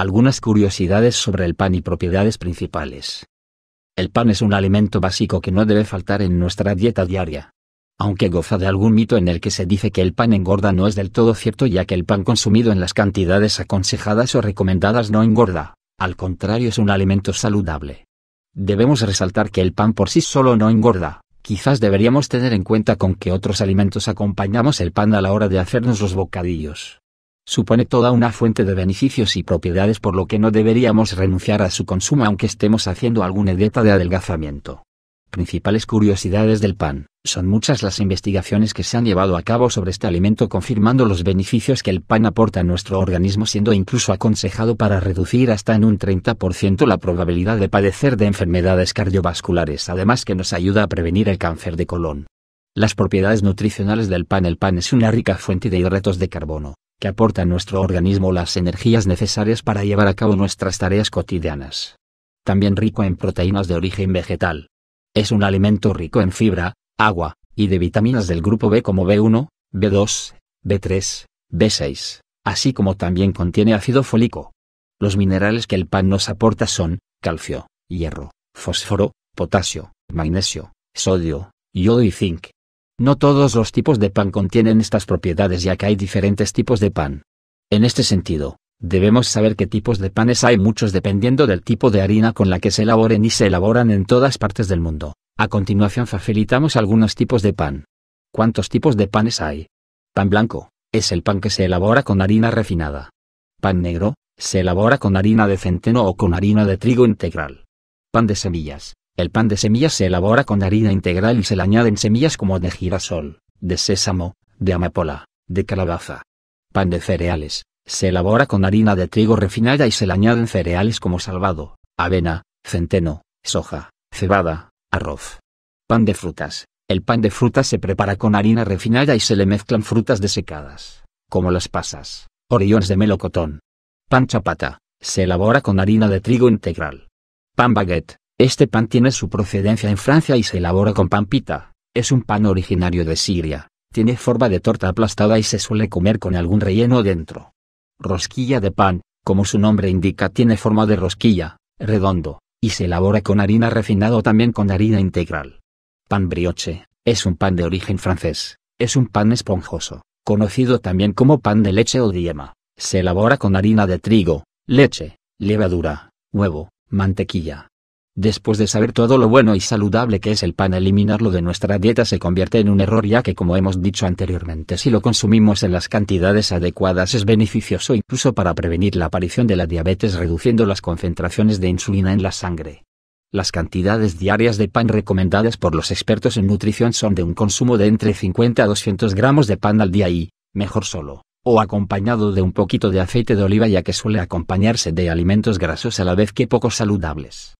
Algunas curiosidades sobre el pan y propiedades principales. El pan es un alimento básico que no debe faltar en nuestra dieta diaria. Aunque goza de algún mito en el que se dice que el pan engorda no es del todo cierto ya que el pan consumido en las cantidades aconsejadas o recomendadas no engorda, al contrario es un alimento saludable. Debemos resaltar que el pan por sí solo no engorda, quizás deberíamos tener en cuenta con qué otros alimentos acompañamos el pan a la hora de hacernos los bocadillos supone toda una fuente de beneficios y propiedades por lo que no deberíamos renunciar a su consumo aunque estemos haciendo alguna dieta de adelgazamiento. Principales curiosidades del pan. Son muchas las investigaciones que se han llevado a cabo sobre este alimento confirmando los beneficios que el pan aporta a nuestro organismo siendo incluso aconsejado para reducir hasta en un 30% la probabilidad de padecer de enfermedades cardiovasculares además que nos ayuda a prevenir el cáncer de colon. Las propiedades nutricionales del pan El pan es una rica fuente de hidratos de carbono, que aporta a nuestro organismo las energías necesarias para llevar a cabo nuestras tareas cotidianas. También rico en proteínas de origen vegetal. Es un alimento rico en fibra, agua, y de vitaminas del grupo B como B1, B2, B3, B6, así como también contiene ácido fólico. Los minerales que el pan nos aporta son, calcio, hierro, fósforo, potasio, magnesio, sodio, yodo y zinc. No todos los tipos de pan contienen estas propiedades ya que hay diferentes tipos de pan. En este sentido, debemos saber qué tipos de panes hay muchos dependiendo del tipo de harina con la que se elaboren y se elaboran en todas partes del mundo. A continuación facilitamos algunos tipos de pan. ¿Cuántos tipos de panes hay? Pan blanco, es el pan que se elabora con harina refinada. Pan negro, se elabora con harina de centeno o con harina de trigo integral. Pan de semillas, el pan de semillas se elabora con harina integral y se le añaden semillas como de girasol, de sésamo, de amapola, de calabaza. Pan de cereales. Se elabora con harina de trigo refinada y se le añaden cereales como salvado, avena, centeno, soja, cebada, arroz. Pan de frutas. El pan de frutas se prepara con harina refinada y se le mezclan frutas desecadas, como las pasas, orillones de melocotón. Pan chapata. Se elabora con harina de trigo integral. Pan baguette. Este pan tiene su procedencia en Francia y se elabora con pan pita. Es un pan originario de Siria. Tiene forma de torta aplastada y se suele comer con algún relleno dentro. Rosquilla de pan, como su nombre indica, tiene forma de rosquilla, redondo, y se elabora con harina refinada o también con harina integral. Pan brioche, es un pan de origen francés, es un pan esponjoso, conocido también como pan de leche o diema. Se elabora con harina de trigo, leche, levadura, huevo, mantequilla, Después de saber todo lo bueno y saludable que es el pan, eliminarlo de nuestra dieta se convierte en un error ya que como hemos dicho anteriormente, si lo consumimos en las cantidades adecuadas es beneficioso incluso para prevenir la aparición de la diabetes reduciendo las concentraciones de insulina en la sangre. Las cantidades diarias de pan recomendadas por los expertos en nutrición son de un consumo de entre 50 a 200 gramos de pan al día y, mejor solo, o acompañado de un poquito de aceite de oliva ya que suele acompañarse de alimentos grasos a la vez que poco saludables.